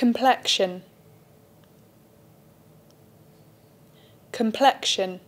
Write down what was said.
complexion complexion